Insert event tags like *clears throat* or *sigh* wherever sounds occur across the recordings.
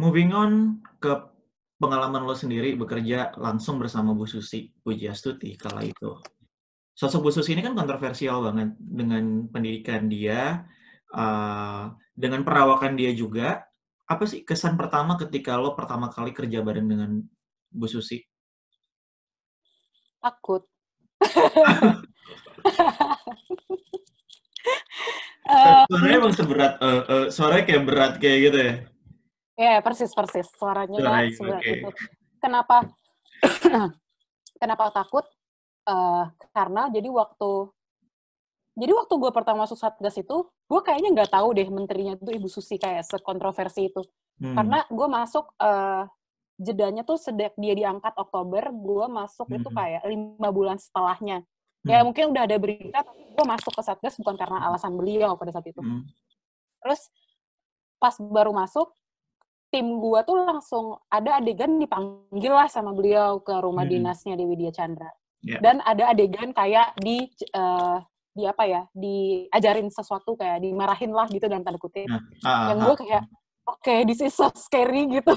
Moving on ke pengalaman lo sendiri bekerja langsung bersama Bu Susi Bu Pujiastuti kala itu. Sosok Bu Susi ini kan kontroversial banget dengan pendidikan dia, uh, dengan perawakan dia juga. Apa sih kesan pertama ketika lo pertama kali kerja bareng dengan Bu Susi? Takut. *laughs* suaranya emang seberat, uh, uh, suaranya kayak berat kayak gitu ya? Ya, yeah, persis persis suaranya kan sebenarnya okay. itu. Kenapa? *clears throat* kenapa takut? Uh, karena jadi waktu jadi waktu gue pertama masuk satgas itu, gue kayaknya nggak tahu deh menterinya itu Ibu Susi kayak sekontroversi itu. Hmm. Karena gue masuk uh, jedanya tuh sedek dia diangkat Oktober, gue masuk hmm. itu kayak lima bulan setelahnya. Ya, hmm. Ya mungkin udah ada berita, tapi gue masuk ke satgas bukan karena alasan beliau pada saat itu. Hmm. Terus pas baru masuk, tim gue tuh langsung ada adegan dipanggil lah sama beliau ke rumah hmm. dinasnya Dewi Dia Chandra. Yeah. Dan ada adegan kayak di uh, di apa ya, diajarin sesuatu kayak dimarahin lah gitu dan tanda kutip. Uh, nah, uh, ah, Yang ah, gue ah. kayak oke okay, this is so scary gitu.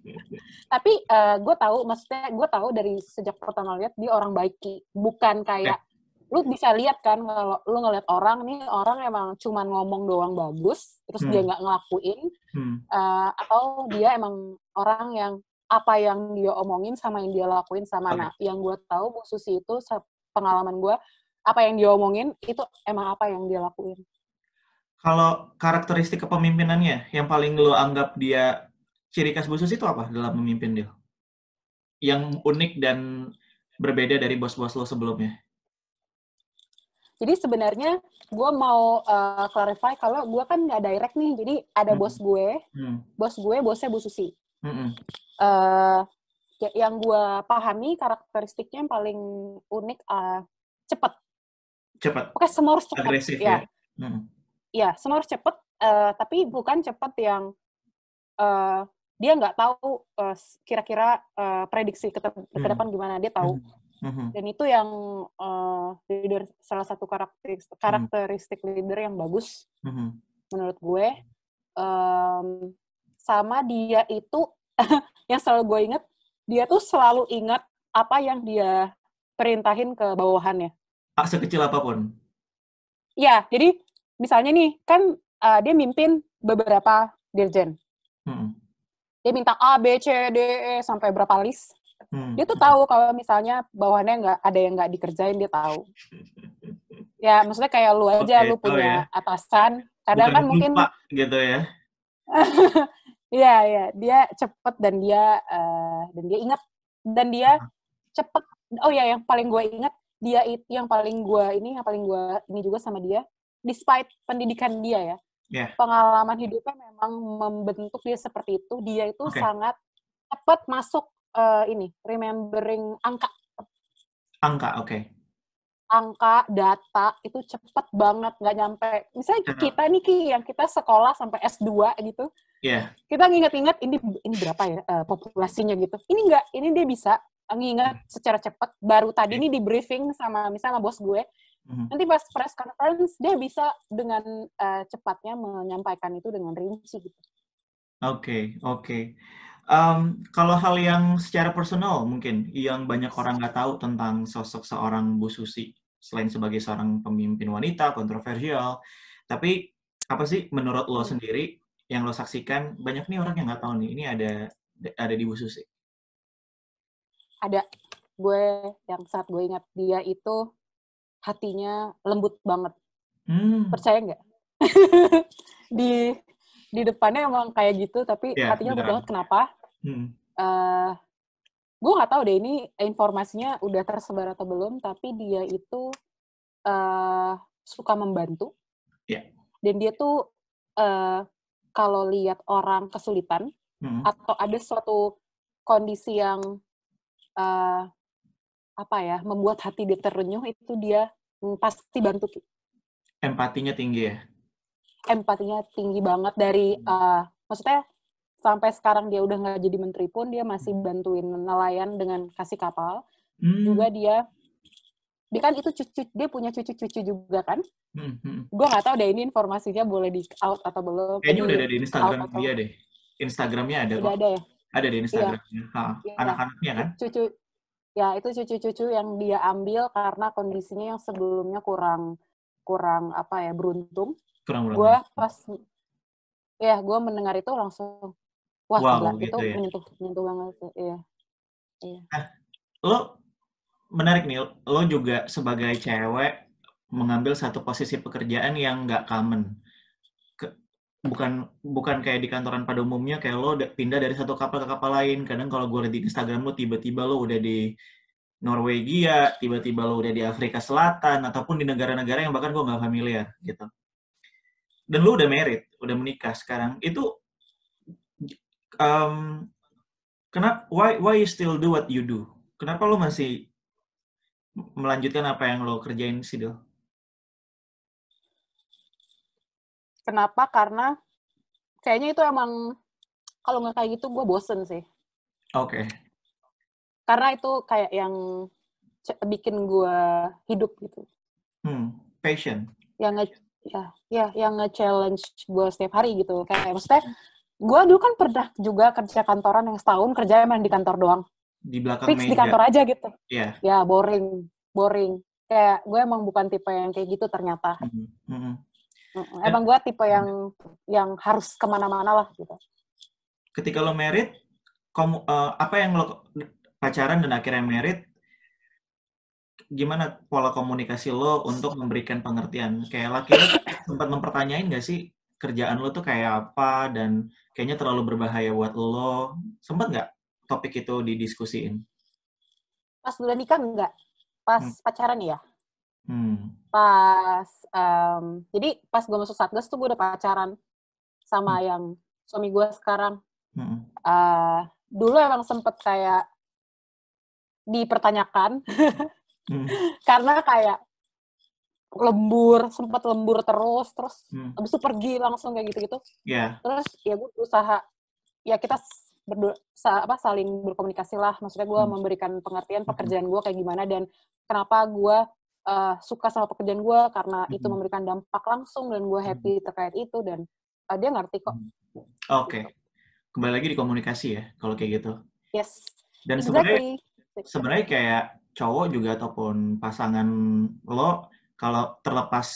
*laughs* Tapi uh, eh, gue tahu maksudnya gue tahu dari sejak pertama lihat dia orang baik, bukan kayak ya lu bisa lihat kan kalau lu ngeliat orang nih orang emang cuman ngomong doang bagus terus hmm. dia nggak ngelakuin hmm. uh, atau dia emang orang yang apa yang dia omongin sama yang dia lakuin sama nah yang gue tahu Bu Susi itu pengalaman gue apa yang dia omongin itu emang apa yang dia lakuin kalau karakteristik kepemimpinannya yang paling lu anggap dia ciri khas Bu Susi itu apa dalam memimpin dia yang unik dan berbeda dari bos-bos lo sebelumnya jadi sebenarnya gue mau uh, clarify kalau gue kan nggak direct nih. Jadi ada hmm. bos gue, hmm. bos gue, bosnya Bu Susi. Hmm. Uh, yang gue pahami karakteristiknya yang paling unik uh, cepet. Cepet. Oke, semua harus cepet. Agresif ya. Ya, hmm. ya semua harus cepet. Uh, tapi bukan cepet yang uh, dia nggak tahu kira-kira uh, uh, prediksi ke, ke hmm. depan hmm. gimana dia tahu hmm hmm Dan itu yang uh, leader salah satu mm-hmm. karakteristik, karakteristik mm-hmm. leader yang bagus mm-hmm. menurut gue. Um, sama dia itu *laughs* yang selalu gue inget, dia tuh selalu inget apa yang dia perintahin ke bawahannya. Ah, sekecil apapun. Ya, jadi misalnya nih kan uh, dia mimpin beberapa dirjen. Mm-hmm. Dia minta A, B, C, D, E sampai berapa list Hmm. Dia tuh tahu kalau misalnya bawahannya nggak ada yang nggak dikerjain dia tahu. *laughs* ya maksudnya kayak lu aja okay, lu punya ya. atasan kadang Bukan kan mungkin lupa, gitu ya. *laughs* Iya iya dia cepet dan dia uh, dan dia ingat dan dia cepet. Oh ya yang paling gue ingat dia itu yang paling gue ini yang paling gue ini juga sama dia despite pendidikan dia ya yeah. pengalaman hidupnya memang membentuk dia seperti itu dia itu okay. sangat cepat masuk uh, ini remembering angka. Angka, oke. Okay. Angka, data itu cepet banget nggak nyampe. Misalnya yeah. kita nih Ki yang kita sekolah sampai S2 gitu. Yeah. Kita nginget-inget ini ini berapa ya uh, populasinya gitu. Ini enggak, ini dia bisa nginget hmm. secara cepet Baru tadi yeah. nih di briefing sama misalnya bos gue, hmm. Nanti pas press conference dia bisa dengan uh, cepatnya menyampaikan itu dengan rinci gitu. Oke, okay, oke. Okay. Um, kalau hal yang secara personal mungkin yang banyak orang nggak tahu tentang sosok seorang Bu Susi selain sebagai seorang pemimpin wanita kontroversial, tapi apa sih menurut lo sendiri yang lo saksikan banyak nih orang yang nggak tahu nih ini ada ada di Bu Susi? Ada gue yang saat gue ingat dia itu hatinya lembut banget. Hmm. Percaya nggak? *laughs* di di depannya emang kayak gitu tapi yeah, hatinya lembut banget kenapa? Uh, hmm. eh, gue nggak tahu deh ini informasinya udah tersebar atau belum, tapi dia itu uh, suka membantu. Yeah. Dan dia tuh uh, kalau lihat orang kesulitan hmm. atau ada suatu kondisi yang uh, apa ya membuat hati dia terenyuh itu dia pasti bantu empatinya tinggi ya empatinya tinggi banget dari uh, maksudnya sampai sekarang dia udah nggak jadi menteri pun dia masih bantuin nelayan dengan kasih kapal hmm. juga dia dia kan itu cucu dia punya cucu-cucu juga kan hmm, hmm. gue nggak tahu deh ini informasinya boleh di out atau belum kayaknya udah ada di Instagram dia atau... deh Instagramnya ada udah kok ada ya ada di Instagramnya ya. Ya. anak-anaknya kan cucu ya itu cucu-cucu yang dia ambil karena kondisinya yang sebelumnya kurang kurang apa ya beruntung kurang beruntung gue pas ya gue mendengar itu langsung Wah, wow, gila, gitu itu ya. menyentuh, menyentuh banget. Iya. Iya. Nah, lo menarik nih, lo juga sebagai cewek mengambil satu posisi pekerjaan yang nggak common. bukan bukan kayak di kantoran pada umumnya kayak lo pindah dari satu kapal ke kapal lain. Kadang kalau gue lihat di Instagram lo tiba-tiba lo udah di Norwegia, tiba-tiba lo udah di Afrika Selatan ataupun di negara-negara yang bahkan gue nggak familiar gitu. Dan lo udah married, udah menikah sekarang. Itu um, kenapa why why you still do what you do? Kenapa lo masih melanjutkan apa yang lo kerjain sih, Del? Kenapa? Karena kayaknya itu emang kalau nggak kayak gitu gue bosen sih. Oke. Okay. Karena itu kayak yang bikin gue hidup gitu. Hmm, passion. Yang nge ya, ya, yang nge-challenge gue setiap hari gitu. Kayak maksudnya gue dulu kan pernah juga kerja kantoran yang setahun kerja emang di kantor doang di belakang fix meja. di kantor aja gitu yeah. ya boring boring kayak gue emang bukan tipe yang kayak gitu ternyata mm -hmm. emang gue tipe yang yang harus kemana-mana lah gitu ketika lo merit kamu uh, apa yang lo pacaran dan akhirnya merit gimana pola komunikasi lo untuk memberikan pengertian kayak laki lo sempat mempertanyain gak sih kerjaan lo tuh kayak apa dan kayaknya terlalu berbahaya buat lo. Sempat nggak topik itu didiskusiin? Pas udah nikah nggak. Pas hmm. pacaran ya. Hmm. Pas, um, jadi pas gue masuk Satgas tuh gue udah pacaran sama hmm. yang suami gue sekarang. Hmm. Uh, dulu emang sempet kayak dipertanyakan. hmm. *laughs* Karena kayak lembur sempat lembur terus terus hmm. abis itu pergi langsung kayak gitu gitu iya. yeah. terus ya gue berusaha ya kita berdua sa, apa saling berkomunikasi lah maksudnya gue hmm. memberikan pengertian hmm. pekerjaan gue kayak gimana dan kenapa gue uh, suka sama pekerjaan gue karena hmm. itu memberikan dampak langsung dan gue happy hmm. terkait itu dan uh, dia ngerti kok hmm. oke okay. gitu. kembali lagi di komunikasi ya kalau kayak gitu yes dan exactly. sebenarnya sebenarnya kayak cowok juga ataupun pasangan lo kalau terlepas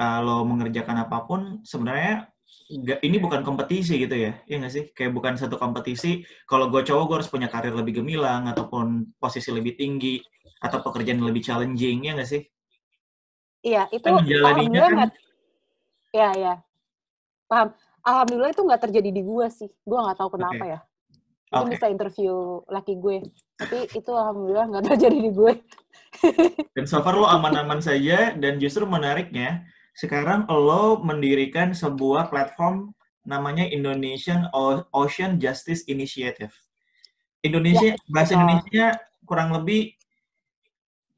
uh, mengerjakan apapun sebenarnya Gak, ini bukan kompetisi gitu ya, ya nggak sih? Kayak bukan satu kompetisi. Kalau gue cowok, gue harus punya karir lebih gemilang, ataupun posisi lebih tinggi, atau pekerjaan lebih challenging, ya nggak sih? Iya, itu kan alhamdulillah kan... gak... Ya, ya. Paham. Alhamdulillah itu nggak terjadi di gue sih. Gue nggak tahu kenapa okay. ya. Itu okay. bisa interview laki gue. Tapi itu alhamdulillah nggak *laughs* terjadi di gue dan so far lo aman-aman saja dan justru menariknya sekarang lo mendirikan sebuah platform namanya Indonesian Ocean Justice Initiative. Indonesia ya, bahasa oh. Indonesia kurang lebih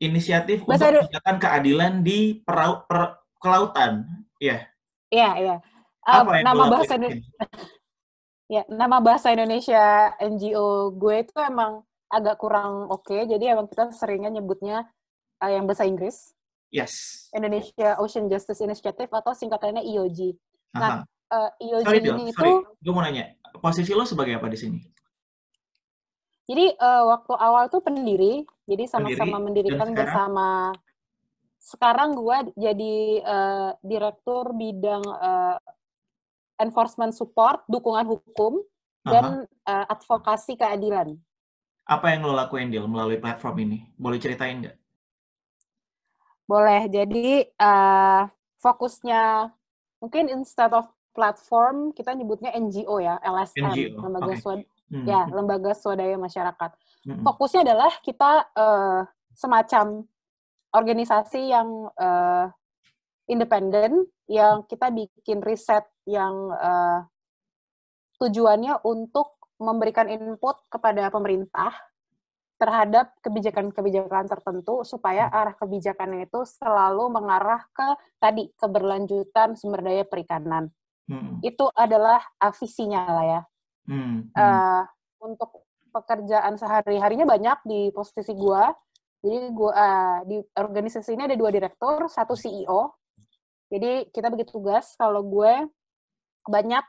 inisiatif bahasa untuk menegakkan keadilan di perau, per, kelautan, ya. Ya, iya. Um, nama bahasa Indonesia? *laughs* ya, nama bahasa Indonesia NGO gue itu emang agak kurang oke. Okay, jadi emang kita seringnya nyebutnya uh, yang bahasa Inggris. Yes. Indonesia Ocean Justice Initiative atau singkatannya IOG. E nah, uh, eh, IOG e sorry, Bill, ini sorry. Gue mau nanya, posisi lo sebagai apa di sini? Jadi uh, waktu awal tuh pendiri, jadi sama-sama mendirikan sekarang? bersama. Sekarang gue jadi uh, direktur bidang uh, enforcement support, dukungan hukum, dan uh, advokasi keadilan. Apa yang lo lakuin, deal melalui platform ini? Boleh ceritain nggak? Boleh. Jadi, uh, fokusnya mungkin instead of platform, kita nyebutnya NGO ya, LSM, NGO. Lembaga, okay. Swad hmm. ya, hmm. lembaga Swadaya Masyarakat. Hmm. Fokusnya adalah kita uh, semacam organisasi yang uh, independen, yang kita bikin riset yang uh, tujuannya untuk memberikan input kepada pemerintah terhadap kebijakan-kebijakan tertentu supaya hmm. arah kebijakannya itu selalu mengarah ke tadi keberlanjutan sumber daya perikanan. Hmm. Itu adalah ah, visinya lah ya. Hmm. Uh, untuk pekerjaan sehari-harinya banyak di posisi gua. Jadi gua uh, di organisasi ini ada dua direktur, satu CEO. Jadi kita begitu tugas kalau gue banyak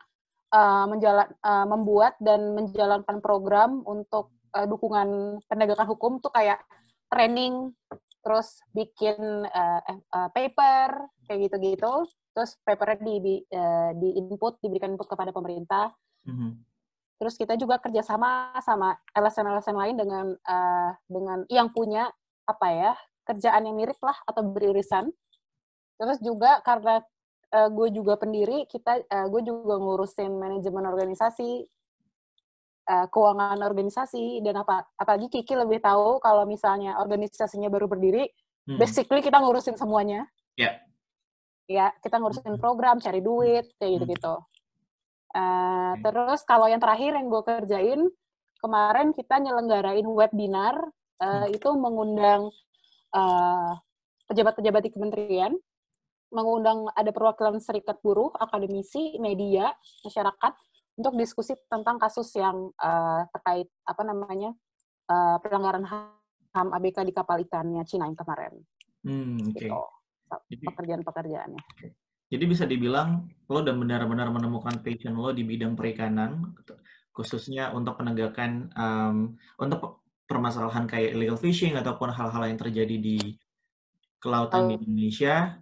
Eh, menjalan uh, membuat dan menjalankan program untuk uh, dukungan penegakan hukum tuh kayak training terus bikin uh, uh, paper kayak gitu-gitu terus papernya di di, uh, di input diberikan input kepada pemerintah mm-hmm. terus kita juga kerjasama sama LSM-LSM lain dengan uh, dengan yang punya apa ya kerjaan yang mirip lah atau beririsan terus juga karena uh, gue juga pendiri kita uh, gue juga ngurusin manajemen organisasi uh, keuangan organisasi dan apa apalagi Kiki lebih tahu kalau misalnya organisasinya baru berdiri hmm. basically kita ngurusin semuanya ya yeah. ya kita ngurusin hmm. program cari duit kayak gitu gitu uh, okay. terus kalau yang terakhir yang gue kerjain kemarin kita nyelenggarain webinar uh, hmm. itu mengundang pejabat-pejabat uh, pejabat -pejabat di kementerian mengundang ada perwakilan serikat buruh, akademisi, media, masyarakat untuk diskusi tentang kasus yang uh, terkait apa namanya uh, pelanggaran HAM ABK di kapal ikannya Cina yang kemarin. Hmm, Oke. Okay. Gitu. Pekerjaan-pekerjaannya. Jadi bisa dibilang lo udah benar-benar menemukan passion lo di bidang perikanan, khususnya untuk penegakan um, untuk permasalahan kayak illegal fishing ataupun hal-hal yang terjadi di kelautan oh. di Indonesia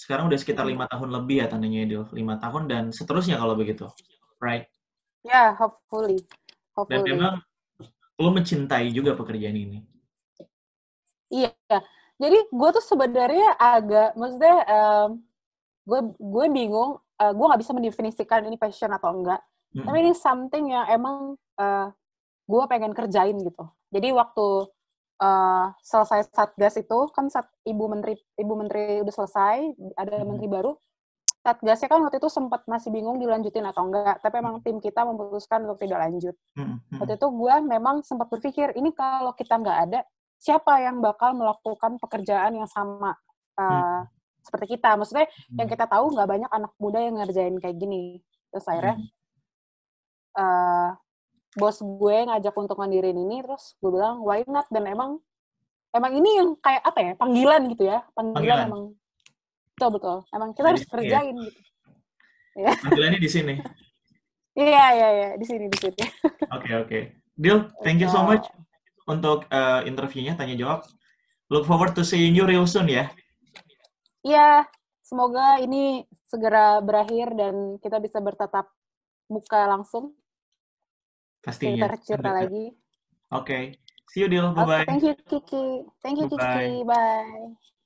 sekarang udah sekitar lima hmm. tahun lebih ya tandanya itu lima tahun dan seterusnya kalau begitu, right? Ya, yeah, hopefully. hopefully. Dan memang lo mencintai juga pekerjaan ini. Iya, jadi gue tuh sebenarnya agak, maksudnya um, gue gue bingung, uh, eh, gue nggak bisa mendefinisikan ini passion atau enggak. Mm -hmm. Tapi ini something yang emang uh, eh, gue pengen kerjain gitu. Jadi waktu uh, selesai satgas itu kan saat ibu menteri ibu menteri udah selesai ada mm-hmm. menteri baru satgasnya kan waktu itu sempat masih bingung dilanjutin atau enggak tapi emang mm-hmm. tim kita memutuskan untuk tidak lanjut hmm. waktu itu gue memang sempat berpikir ini kalau kita nggak ada siapa yang bakal melakukan pekerjaan yang sama uh, hmm. seperti kita maksudnya hmm. yang mm-hmm. kita tahu nggak banyak anak muda yang ngerjain kayak gini terus akhirnya hmm bos gue ngajak untuk mandirin ini terus gue bilang why not dan emang emang ini yang kayak apa ya panggilan gitu ya panggilan, panggilan. emang betul betul emang kita iya, harus iya. kerjain gitu. iya. gitu *laughs* ya. panggilannya di sini iya iya iya di sini di sini *laughs* oke okay, oke okay. deal thank you so iya. much untuk uh, interviewnya tanya jawab look forward to seeing you real soon ya iya yeah, semoga ini segera berakhir dan kita bisa bertatap muka langsung Pastinya. Kita cerita lagi. Oke. Okay. See you, Dil. Bye-bye. Okay, thank you, Kiki. Thank you, Bye -bye. Kiki. Bye.